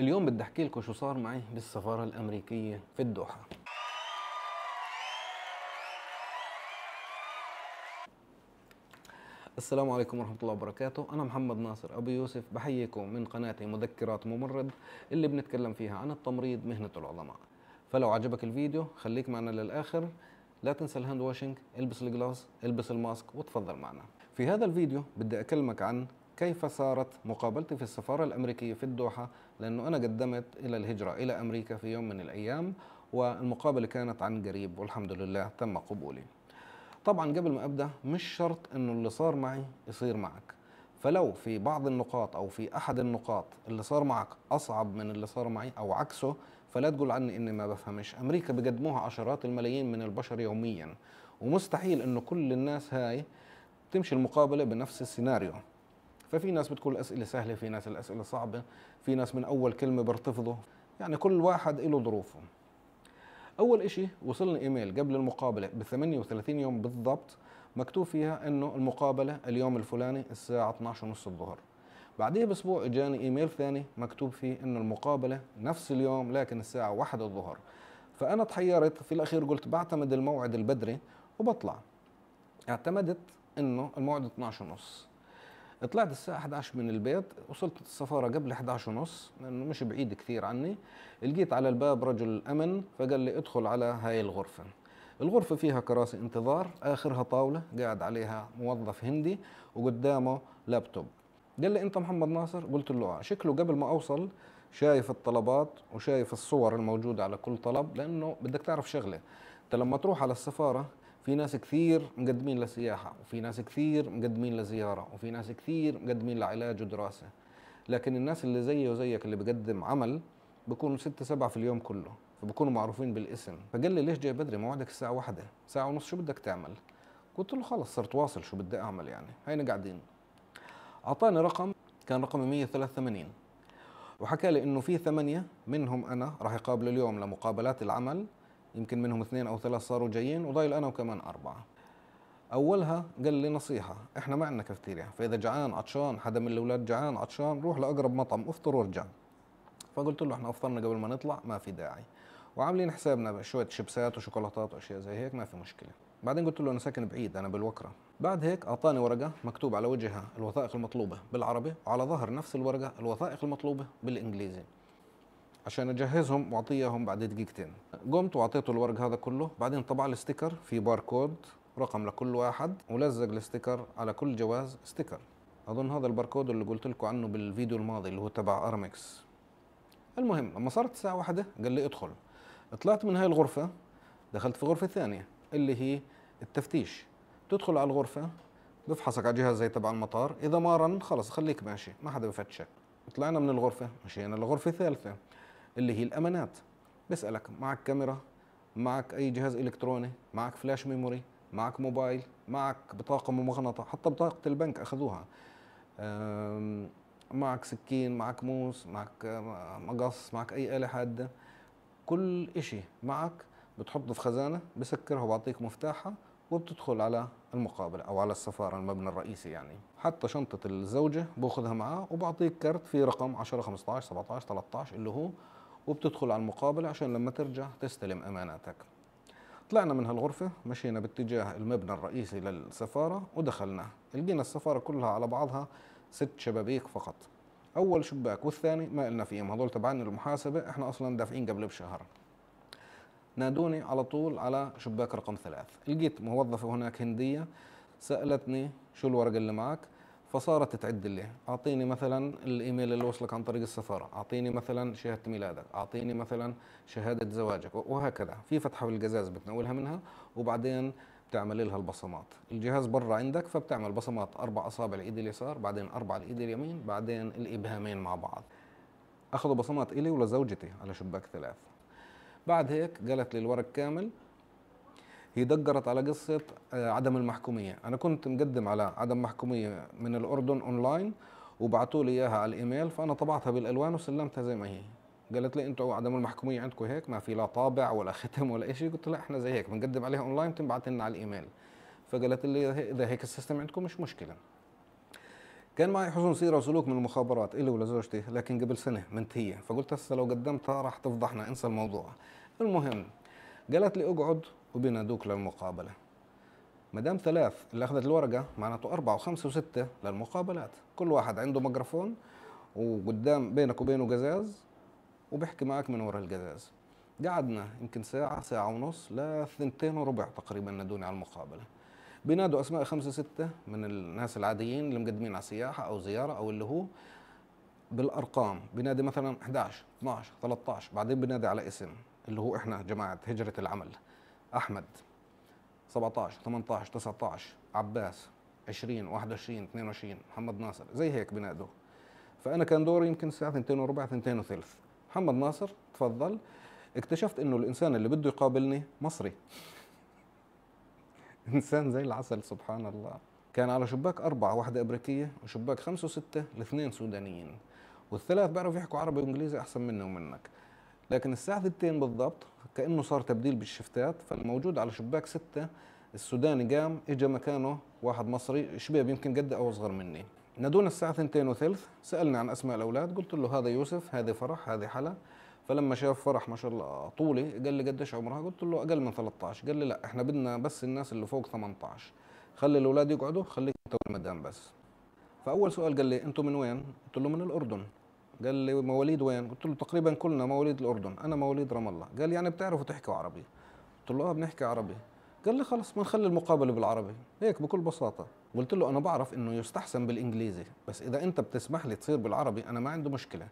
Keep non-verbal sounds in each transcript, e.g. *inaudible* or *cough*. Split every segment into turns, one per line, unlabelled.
اليوم بدي احكي لكم شو صار معي بالسفاره الامريكيه في الدوحه السلام عليكم ورحمة الله وبركاته أنا محمد ناصر أبو يوسف بحييكم من قناتي مذكرات ممرض اللي بنتكلم فيها عن التمريض مهنة العظماء فلو عجبك الفيديو خليك معنا للآخر لا تنسى الهاند واشنج البس الجلاس البس الماسك وتفضل معنا في هذا الفيديو بدي أكلمك عن كيف صارت مقابلتي في السفارة الأمريكية في الدوحة لأنه أنا قدمت إلى الهجرة إلى أمريكا في يوم من الأيام والمقابلة كانت عن قريب والحمد لله تم قبولي طبعا قبل ما أبدأ مش شرط أنه اللي صار معي يصير معك فلو في بعض النقاط أو في أحد النقاط اللي صار معك أصعب من اللي صار معي أو عكسه فلا تقول عني إني ما بفهمش أمريكا بقدموها عشرات الملايين من البشر يوميا ومستحيل إنه كل الناس هاي تمشي المقابلة بنفس السيناريو ففي ناس بتقول الاسئله سهله في ناس الاسئله صعبه في ناس من اول كلمه برتفضوا يعني كل واحد له ظروفه اول إشي وصلني ايميل قبل المقابله ب 38 يوم بالضبط مكتوب فيها انه المقابله اليوم الفلاني الساعه 12:30 الظهر بعديها باسبوع اجاني ايميل ثاني مكتوب فيه انه المقابله نفس اليوم لكن الساعه 1 الظهر فانا تحيرت في الاخير قلت بعتمد الموعد البدري وبطلع اعتمدت انه الموعد 12 ونص طلعت الساعة 11 من البيت وصلت السفارة قبل 11 ونص لأنه مش بعيد كثير عني لقيت على الباب رجل أمن فقال لي ادخل على هاي الغرفة الغرفة فيها كراسي انتظار آخرها طاولة قاعد عليها موظف هندي وقدامه لابتوب قال لي أنت محمد ناصر قلت له آه. شكله قبل ما أوصل شايف الطلبات وشايف الصور الموجودة على كل طلب لأنه بدك تعرف شغلة أنت لما تروح على السفارة في ناس كثير مقدمين لسياحة وفي ناس كثير مقدمين لزيارة وفي ناس كثير مقدمين لعلاج ودراسة لكن الناس اللي زيي وزيك اللي بقدم عمل بكونوا ستة سبعة في اليوم كله فبكونوا معروفين بالاسم فقال لي ليش جاي بدري موعدك الساعة واحدة ساعة ونص شو بدك تعمل قلت له خلص صرت واصل شو بدي أعمل يعني هينا قاعدين أعطاني رقم كان رقمي 183 وحكى لي إنه في ثمانية منهم أنا راح يقابلوا اليوم لمقابلات العمل يمكن منهم اثنين او ثلاث صاروا جايين وضايل انا وكمان اربعه اولها قال لي نصيحه احنا ما عندنا كافتيريا فاذا جعان عطشان حدا من الاولاد جعان عطشان روح لاقرب مطعم افطر وارجع فقلت له احنا افطرنا قبل ما نطلع ما في داعي وعاملين حسابنا شويه شيبسات وشوكولاتات واشياء زي هيك ما في مشكله بعدين قلت له انا ساكن بعيد انا بالوكره بعد هيك اعطاني ورقه مكتوب على وجهها الوثائق المطلوبه بالعربي وعلى ظهر نفس الورقه الوثائق المطلوبه بالانجليزي عشان اجهزهم واعطيهم بعد دقيقتين قمت واعطيته الورق هذا كله بعدين طبع لي ستيكر في باركود رقم لكل واحد ولزق الستيكر على كل جواز ستيكر اظن هذا الباركود اللي قلت لكم عنه بالفيديو الماضي اللي هو تبع ارمكس المهم لما صارت الساعه واحدة قال لي ادخل طلعت من هاي الغرفه دخلت في غرفه ثانيه اللي هي التفتيش تدخل على الغرفه بفحصك على جهاز زي تبع المطار اذا ما رن خلص خليك ماشي ما حدا بفتشك طلعنا من الغرفه مشينا لغرفه ثالثه اللي هي الامانات بيسالك معك كاميرا معك اي جهاز الكتروني معك فلاش ميموري معك موبايل معك بطاقه ممغنطه حتى بطاقه البنك اخذوها معك سكين معك موس معك مقص معك اي اله حاده كل شيء معك بتحطه في خزانه بسكرها وبعطيك مفتاحها وبتدخل على المقابله او على السفاره المبنى الرئيسي يعني حتى شنطه الزوجه باخذها معاه وبعطيك كرت في رقم 10 15 17 13 اللي هو وبتدخل على المقابلة عشان لما ترجع تستلم أماناتك طلعنا من هالغرفة مشينا باتجاه المبنى الرئيسي للسفارة ودخلنا لقينا السفارة كلها على بعضها ست شبابيك فقط أول شباك والثاني ما قلنا فيهم هذول تبعنا المحاسبة إحنا أصلا دافعين قبل بشهر نادوني على طول على شباك رقم ثلاث لقيت موظفة هناك هندية سألتني شو الورقة اللي معك فصارت تعد لي اعطيني مثلا الايميل اللي وصلك عن طريق السفاره اعطيني مثلا شهاده ميلادك اعطيني مثلا شهاده زواجك وهكذا في فتحه بالقزاز بتناولها منها وبعدين بتعمل لها البصمات الجهاز برا عندك فبتعمل بصمات اربع اصابع الايد اليسار بعدين اربع الايد اليمين بعدين الابهامين مع بعض اخذوا بصمات الي ولزوجتي على شباك ثلاث بعد هيك قالت لي الورق كامل هي دجرت على قصه آه، عدم المحكوميه انا كنت مقدم على عدم محكوميه من الاردن اونلاين وبعثوا لي اياها على الايميل فانا طبعتها بالالوان وسلمتها زي ما هي قالت لي انتوا عدم المحكوميه عندكم هيك ما في لا طابع ولا *laughs* ختم ولا شيء قلت لها احنا زي هيك بنقدم عليها اونلاين تنبعث لنا على الايميل فقالت لي اذا هيك السيستم عندكم مش مشكله كان معي حسن سيره وسلوك من المخابرات الي ولزوجتي لكن قبل سنه منتهيه فقلت هسه لو قدمتها راح تفضحنا انسى الموضوع المهم قالت لي اقعد وبينادوك للمقابله ما دام ثلاث اللي اخذت الورقه معناته اربعه وخمسه وسته للمقابلات كل واحد عنده ميكروفون وقدام بينك وبينه قزاز وبيحكي معك من وراء القزاز قعدنا يمكن ساعة ساعة ونص لثنتين وربع تقريبا نادوني على المقابلة بينادوا أسماء خمسة ستة من الناس العاديين اللي مقدمين على سياحة أو زيارة أو اللي هو بالأرقام بينادي مثلا 11 12 13 بعدين بينادي على اسم اللي هو إحنا جماعة هجرة العمل احمد 17 18 19 عباس 20 21 22 محمد ناصر زي هيك بنادوا فانا كان دوري يمكن الساعه 2 وربع 2 وثلث محمد ناصر تفضل اكتشفت انه الانسان اللي بده يقابلني مصري *laughs* انسان زي العسل سبحان الله كان على شباك أربعة واحدة أمريكية وشباك خمسة وستة الاثنين سودانيين والثلاث بيعرفوا يحكوا عربي وإنجليزي أحسن مني ومنك لكن الساعه 2 بالضبط كانه صار تبديل بالشفتات فالموجود على شباك 6 السوداني قام اجى مكانه واحد مصري شباب يمكن قد او اصغر مني نادونا الساعه 2 وثلث سالني عن اسماء الاولاد قلت له هذا يوسف هذه فرح هذه حلا فلما شاف فرح ما شاء الله طولي قال لي قديش عمرها قلت له اقل من 13 قال لي لا احنا بدنا بس الناس اللي فوق 18 خلي الاولاد يقعدوا خليك انت والمدام بس فاول سؤال قال لي انتم من وين قلت له من الاردن قال لي مواليد وين؟ قلت له تقريبا كلنا مواليد الأردن أنا مواليد رام الله قال لي يعني بتعرفوا تحكوا عربي قلت له آه بنحكي عربي قال لي خلص ما نخلي المقابله بالعربي هيك بكل بساطه قلت له انا بعرف انه يستحسن بالانجليزي بس اذا انت بتسمح لي تصير بالعربي انا ما عندي مشكله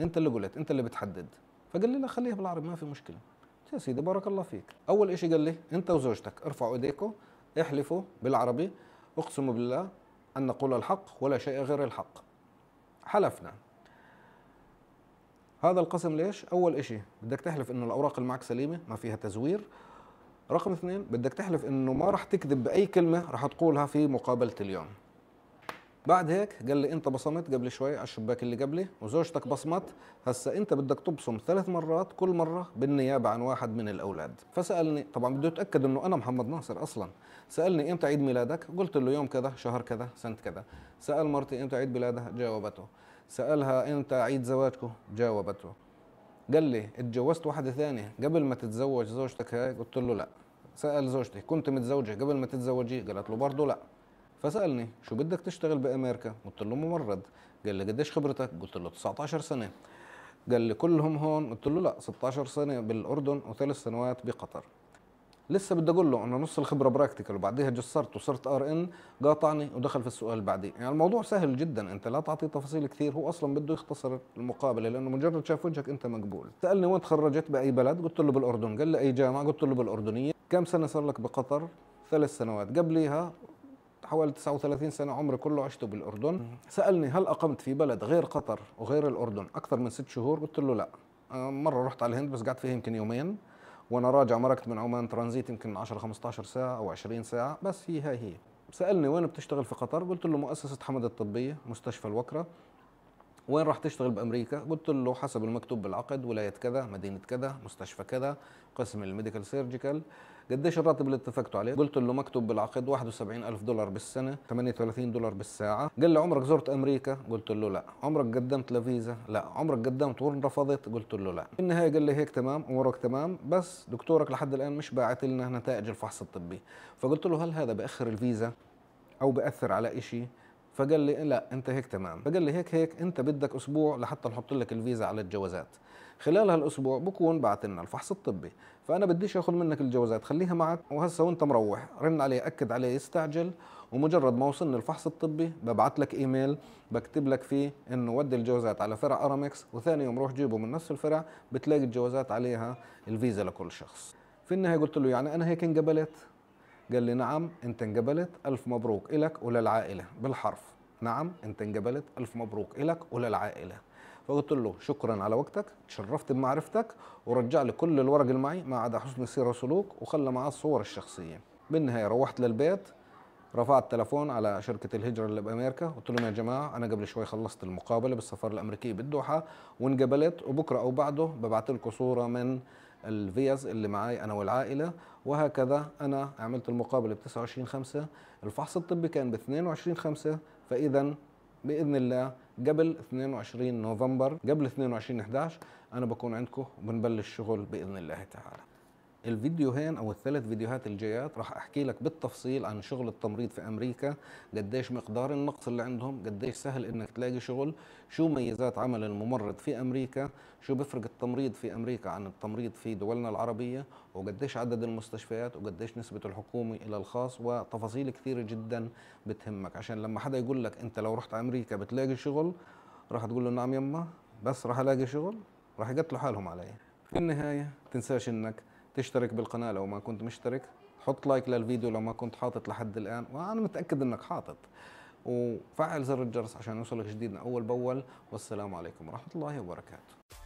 انت اللي قلت انت اللي بتحدد فقال لي لا خليها بالعربي ما في مشكله يا سيدي بارك الله فيك اول شيء قال لي انت وزوجتك ارفعوا ايديكم احلفوا بالعربي اقسموا بالله ان نقول الحق ولا شيء غير الحق حلفنا هذا القسم ليش؟ أول إشي بدك تحلف إنه الأوراق اللي معك سليمة ما فيها تزوير رقم اثنين بدك تحلف إنه ما راح تكذب بأي كلمة راح تقولها في مقابلة اليوم بعد هيك قال لي انت بصمت قبل شوي على الشباك اللي قبلي وزوجتك بصمت هسا انت بدك تبصم ثلاث مرات كل مره بالنيابه عن واحد من الاولاد فسالني طبعا بده يتاكد انه انا محمد ناصر اصلا سالني امتى عيد ميلادك قلت له يوم كذا شهر كذا سنه كذا سال مرتي امتى عيد ميلادها جاوبته سالها امتى عيد زواجكم جاوبته قال لي اتجوزت واحده ثانيه قبل ما تتزوج زوجتك هاي قلت له لا سال زوجتي كنت متزوجه قبل ما تتزوجي قالت له برضه لا فسالني شو بدك تشتغل بامريكا قلت له ممرض قال لي قديش خبرتك قلت له 19 سنه قال لي كلهم هون قلت له لا 16 سنه بالاردن وثلاث سنوات بقطر لسه بدي اقول له انه نص الخبره براكتيكال وبعديها جسرت وصرت ار ان قاطعني ودخل في السؤال اللي يعني الموضوع سهل جدا انت لا تعطيه تفاصيل كثير هو اصلا بده يختصر المقابله لانه مجرد شاف وجهك انت مقبول سالني وين تخرجت باي بلد قلت له بالاردن قال لي اي جامعه قلت له بالاردنيه كم سنه صار لك بقطر ثلاث سنوات قبليها حوالي 39 سنة عمري كله عشته بالأردن سألني هل أقمت في بلد غير قطر وغير الأردن أكثر من ست شهور قلت له لا آه، مرة رحت على الهند بس قعدت فيها يمكن يومين وأنا راجع مركت من عمان ترانزيت يمكن 10 15 ساعة أو 20 ساعة بس هي هاي هي سألني وين بتشتغل في قطر قلت له مؤسسة حمد الطبية مستشفى الوكرة وين راح تشتغل بامريكا قلت له حسب المكتوب بالعقد ولايه كذا مدينه كذا مستشفى كذا قسم الميديكال سيرجيكال قديش الراتب اللي اتفقتوا عليه؟ قلت له مكتوب بالعقد 71 ألف دولار بالسنة 38 دولار بالساعة قال لي عمرك زرت أمريكا؟ قلت له لا عمرك قدمت لفيزا؟ لا عمرك قدمت رفضت؟ قلت له لا في النهاية قال لي هيك تمام أمورك تمام بس دكتورك لحد الآن مش باعت لنا نتائج الفحص الطبي فقلت له هل هذا بأخر الفيزا أو بأثر على شيء؟ فقال لي لا انت هيك تمام فقال لي هيك هيك انت بدك اسبوع لحتى نحط لك الفيزا على الجوازات خلال هالاسبوع بكون بعت لنا الفحص الطبي فانا بديش اخذ منك الجوازات خليها معك وهسه وانت مروح رن عليه اكد عليه يستعجل ومجرد ما وصلني الفحص الطبي ببعث لك ايميل بكتب لك فيه انه ودي الجوازات على فرع ارامكس وثاني يوم روح جيبه من نفس الفرع بتلاقي الجوازات عليها الفيزا لكل شخص في النهايه قلت له يعني انا هيك انقبلت قال لي نعم انت انجبلت الف مبروك الك وللعائله بالحرف نعم انت انجبلت الف مبروك الك وللعائله فقلت له شكرا على وقتك تشرفت بمعرفتك ورجع لي كل الورق اللي معي ما عدا حسن السيره وسلوك وخلى معاه الصور الشخصيه بالنهايه روحت للبيت رفعت تلفون على شركة الهجرة اللي بأمريكا قلت لهم يا جماعة أنا قبل شوي خلصت المقابلة بالسفارة الأمريكية بالدوحة وانقبلت وبكرة أو بعده ببعت لكم صورة من الفيز اللي معاي انا والعائله وهكذا انا عملت المقابله ب 29 5 الفحص الطبي كان ب 22 5 فاذا باذن الله قبل 22 نوفمبر قبل 22 11 انا بكون عندكم وبنبلش شغل باذن الله تعالى الفيديوهين او الثلاث فيديوهات الجايات راح احكي لك بالتفصيل عن شغل التمريض في امريكا قديش مقدار النقص اللي عندهم قديش سهل انك تلاقي شغل شو ميزات عمل الممرض في امريكا شو بفرق التمريض في امريكا عن التمريض في دولنا العربيه وقديش عدد المستشفيات وقديش نسبه الحكومي الى الخاص وتفاصيل كثيره جدا بتهمك عشان لما حدا يقول لك انت لو رحت امريكا بتلاقي شغل راح تقول له نعم يما بس راح الاقي شغل راح يقتلوا حالهم علي في النهايه تنساش انك تشترك بالقناه لو ما كنت مشترك حط لايك للفيديو لو ما كنت حاطط لحد الان وانا متاكد انك حاطط وفعل زر الجرس عشان يوصلك جديدنا اول باول والسلام عليكم ورحمه الله وبركاته